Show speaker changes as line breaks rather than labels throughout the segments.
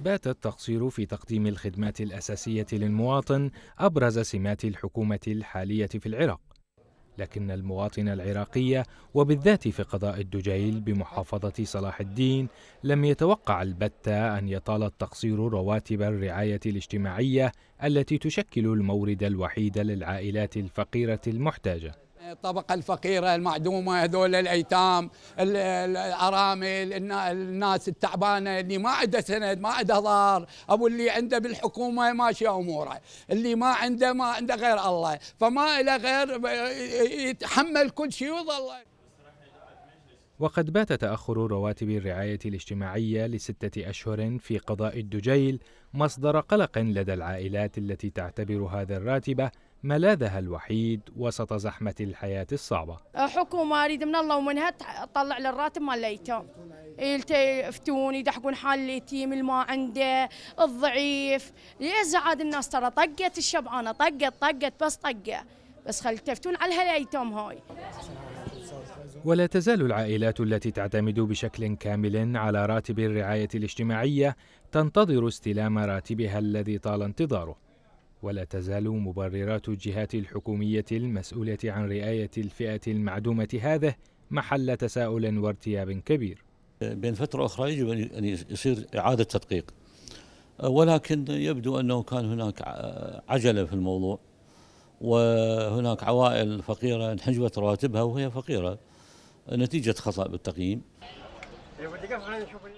بات التقصير في تقديم الخدمات الأساسية للمواطن أبرز سمات الحكومة الحالية في العراق لكن المواطن العراقي وبالذات في قضاء الدجيل بمحافظة صلاح الدين لم يتوقع البتة أن يطال التقصير رواتب الرعاية الاجتماعية التي تشكل المورد الوحيد للعائلات الفقيرة المحتاجة
الطبقة الفقيرة المعدومة هذول الأيتام الأرامل الناس التعبانة اللي ما عنده سند ما عنده ظهر أبو اللي عنده بالحكومة ماشي أموره اللي ما عنده ما عنده غير الله فما إلى غير يتحمل كل شيء وظل
وقد بات تأخر رواتب الرعاية الاجتماعية لستة أشهر في قضاء الدجيل مصدر قلق لدى العائلات التي تعتبر هذا الراتبة ملاذها الوحيد وسط زحمة الحياة الصعبة
أه، حكومة أريد من الله ومنها تطلع للراتب مال الأيتام يلتفتون يدحقون حال اليتيم اللي ما عنده الضعيف ليش عاد الناس ترى طقت الشبعانة طقت طقت بس طقة بس خل تفتون على هالأيتام هاي
ولا تزال العائلات التي تعتمد بشكل كامل على راتب الرعاية الاجتماعية تنتظر استلام راتبها الذي طال انتظاره ولا تزال مبررات الجهات الحكومية المسؤولة عن رئاية الفئة المعدومة هذه محل تساؤل وارتياب كبير بين فترة أخرى يجب
أن يصير إعادة تدقيق أه، ولكن يبدو أنه كان هناك أه، عجلة في الموضوع وهناك عوائل فقيرة انحجبت رواتبها وهي فقيرة نتيجة خطأ بالتقييم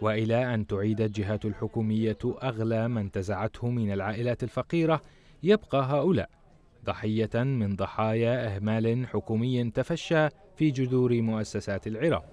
وإلى أن تعيد الجهات الحكومية أغلى من تزعته من العائلات الفقيرة يبقى هؤلاء ضحية من ضحايا إهمال حكومي تفشى في جذور مؤسسات العراق